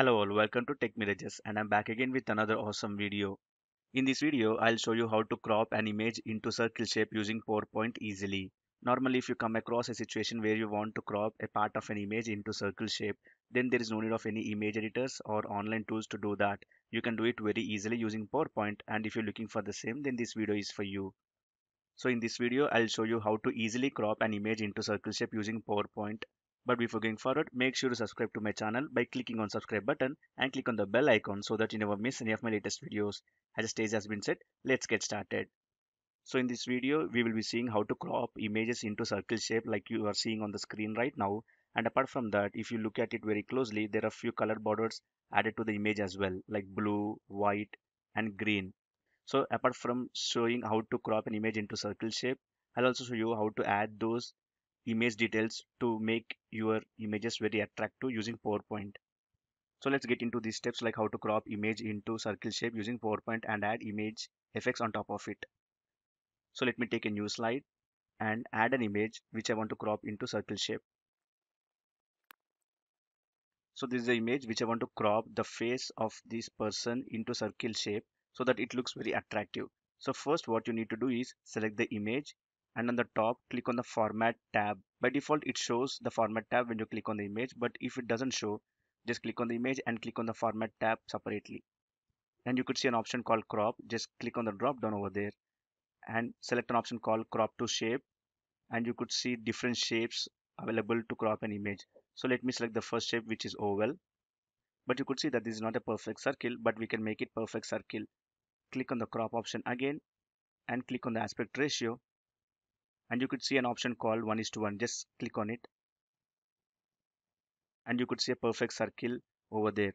Hello all, welcome to Tech Mirages and I'm back again with another awesome video. In this video, I'll show you how to crop an image into circle shape using PowerPoint easily. Normally if you come across a situation where you want to crop a part of an image into circle shape, then there is no need of any image editors or online tools to do that. You can do it very easily using PowerPoint and if you're looking for the same then this video is for you. So in this video, I'll show you how to easily crop an image into circle shape using PowerPoint. But before going forward, make sure to subscribe to my channel by clicking on subscribe button and click on the bell icon so that you never miss any of my latest videos. As a stage has been set, let's get started. So in this video, we will be seeing how to crop images into circle shape like you are seeing on the screen right now. And apart from that, if you look at it very closely, there are few color borders added to the image as well, like blue, white, and green. So apart from showing how to crop an image into circle shape, I'll also show you how to add those image details to make your images very attractive using PowerPoint. So let's get into these steps like how to crop image into circle shape using PowerPoint and add image effects on top of it. So let me take a new slide and add an image which I want to crop into circle shape. So this is the image which I want to crop the face of this person into circle shape so that it looks very attractive. So first what you need to do is select the image and on the top click on the format tab by default it shows the format tab when you click on the image but if it doesn't show just click on the image and click on the format tab separately and you could see an option called crop just click on the drop down over there and select an option called crop to shape and you could see different shapes available to crop an image so let me select the first shape which is oval but you could see that this is not a perfect circle but we can make it perfect circle click on the crop option again and click on the aspect ratio and you could see an option called 1 is to 1 just click on it and you could see a perfect circle over there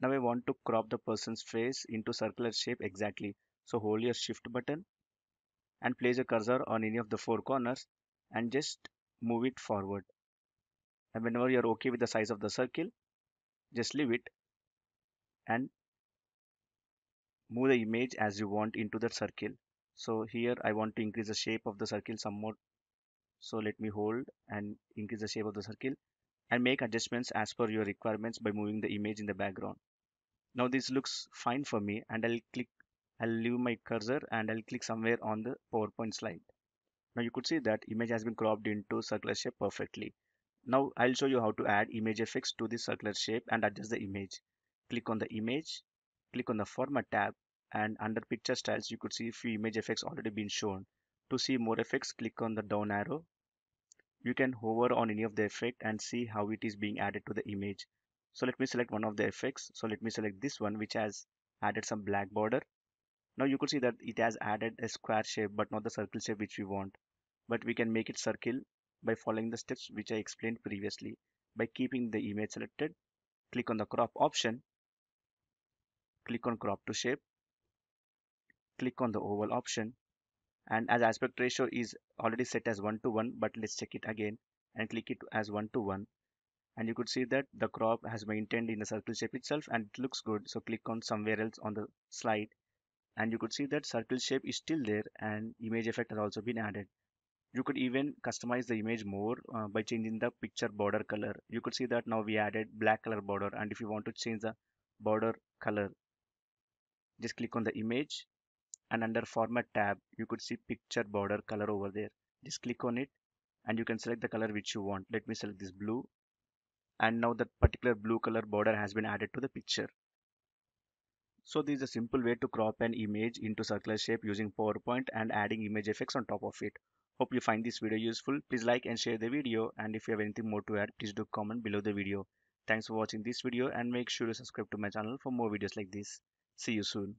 now I want to crop the person's face into circular shape exactly. So hold your shift button and place your cursor on any of the four corners and just move it forward. And whenever you're okay with the size of the circle, just leave it and move the image as you want into that circle so here I want to increase the shape of the circle some more so let me hold and increase the shape of the circle and make adjustments as per your requirements by moving the image in the background now this looks fine for me and I'll click I'll leave my cursor and I'll click somewhere on the PowerPoint slide now you could see that image has been cropped into circular shape perfectly now I'll show you how to add image effects to the circular shape and adjust the image click on the image click on the format tab and under picture styles you could see few image effects already been shown to see more effects click on the down arrow you can hover on any of the effect and see how it is being added to the image so let me select one of the effects so let me select this one which has added some black border now you could see that it has added a square shape but not the circle shape which we want but we can make it circle by following the steps which I explained previously by keeping the image selected click on the crop option click on crop to shape click on the oval option and as aspect ratio is already set as 1 to 1 but let's check it again and click it as 1 to 1 and you could see that the crop has maintained in the circle shape itself and it looks good so click on somewhere else on the slide and you could see that circle shape is still there and image effect has also been added you could even customize the image more uh, by changing the picture border color you could see that now we added black color border and if you want to change the border color just click on the image and under format tab you could see picture border color over there just click on it and you can select the color which you want let me select this blue and now that particular blue color border has been added to the picture so this is a simple way to crop an image into circular shape using PowerPoint and adding image effects on top of it. Hope you find this video useful. Please like and share the video and if you have anything more to add, please do comment below the video. Thanks for watching this video and make sure to subscribe to my channel for more videos like this. See you soon.